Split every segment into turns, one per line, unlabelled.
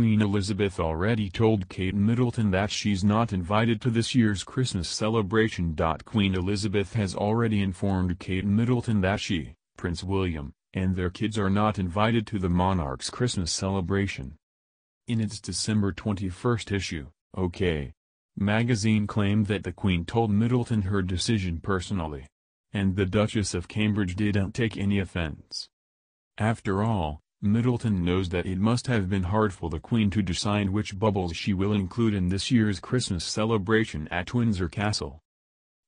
Queen Elizabeth already told Kate Middleton that she's not invited to this year's Christmas celebration. Queen Elizabeth has already informed Kate Middleton that she, Prince William, and their kids are not invited to the monarch's Christmas celebration. In its December 21st issue, OK! magazine claimed that the Queen told Middleton her decision personally. And the Duchess of Cambridge didn't take any offense. After all, Middleton knows that it must have been hard for the Queen to decide which bubbles she will include in this year's Christmas celebration at Windsor Castle.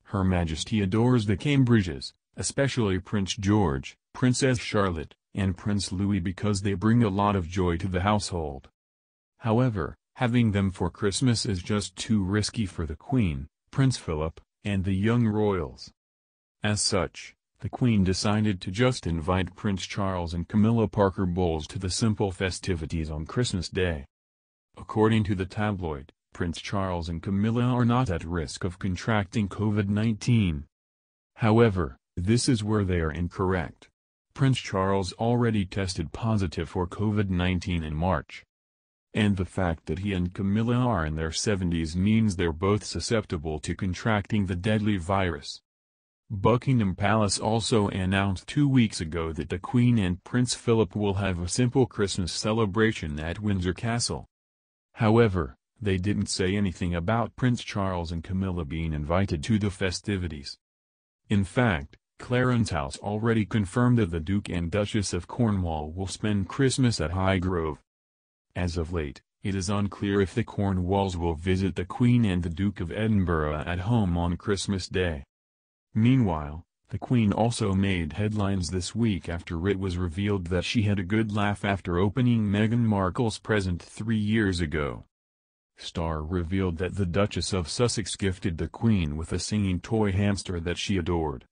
Her Majesty adores the Cambridges, especially Prince George, Princess Charlotte, and Prince Louis because they bring a lot of joy to the household. However, having them for Christmas is just too risky for the Queen, Prince Philip, and the young royals. As such, the Queen decided to just invite Prince Charles and Camilla Parker Bowles to the simple festivities on Christmas Day. According to the tabloid, Prince Charles and Camilla are not at risk of contracting COVID-19. However, this is where they are incorrect. Prince Charles already tested positive for COVID-19 in March. And the fact that he and Camilla are in their 70s means they're both susceptible to contracting the deadly virus. Buckingham Palace also announced two weeks ago that the Queen and Prince Philip will have a simple Christmas celebration at Windsor Castle. However, they didn't say anything about Prince Charles and Camilla being invited to the festivities. In fact, Clarence House already confirmed that the Duke and Duchess of Cornwall will spend Christmas at Highgrove. As of late, it is unclear if the Cornwalls will visit the Queen and the Duke of Edinburgh at home on Christmas Day. Meanwhile, the Queen also made headlines this week after it was revealed that she had a good laugh after opening Meghan Markle's present three years ago. Starr revealed that the Duchess of Sussex gifted the Queen with a singing toy hamster that she adored.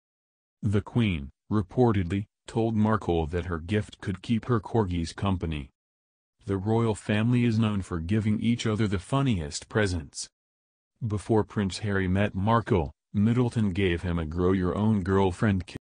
The Queen, reportedly, told Markle that her gift could keep her corgis company. The royal family is known for giving each other the funniest presents. Before Prince Harry met Markle, Middleton gave him a grow-your-own-girlfriend kit.